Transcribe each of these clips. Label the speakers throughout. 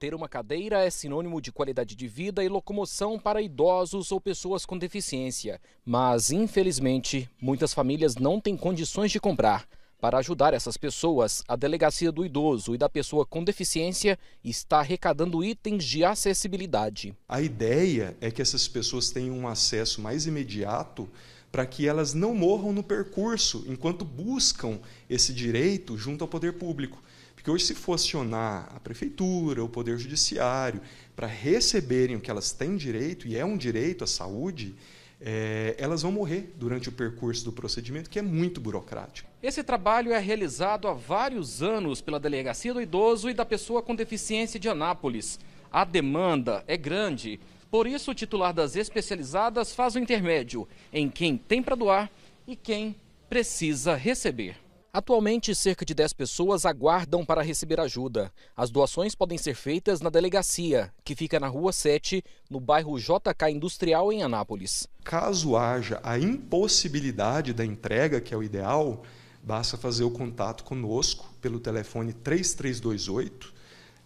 Speaker 1: Ter uma cadeira é sinônimo de qualidade de vida e locomoção para idosos ou pessoas com deficiência. Mas, infelizmente, muitas famílias não têm condições de comprar. Para ajudar essas pessoas, a Delegacia do Idoso e da Pessoa com Deficiência
Speaker 2: está arrecadando itens de acessibilidade. A ideia é que essas pessoas tenham um acesso mais imediato para que elas não morram no percurso enquanto buscam esse direito junto ao poder público. Porque hoje, se for acionar a prefeitura, o poder judiciário, para receberem o que elas têm direito, e é um direito à saúde, é, elas vão morrer durante o percurso do procedimento, que é muito burocrático.
Speaker 1: Esse trabalho é realizado há vários anos pela Delegacia do Idoso e da Pessoa com Deficiência de Anápolis. A demanda é grande, por isso o titular das especializadas faz o intermédio em quem tem para doar e quem precisa receber. Atualmente, cerca de 10 pessoas aguardam para receber ajuda. As doações podem ser feitas na delegacia, que fica na Rua 7, no bairro JK Industrial, em
Speaker 2: Anápolis. Caso haja a impossibilidade da entrega, que é o ideal, basta fazer o contato conosco pelo telefone 3328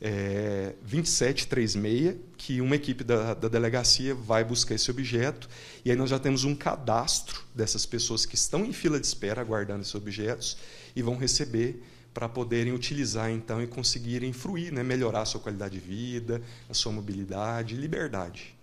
Speaker 2: é, 2736, que uma equipe da, da, delegacia vai buscar esse objeto, e aí nós já temos um cadastro dessas pessoas que estão em fila de espera aguardando esses objetos e vão receber para poderem utilizar então e conseguirem fruir, né, melhorar a sua qualidade de vida, a sua mobilidade e liberdade.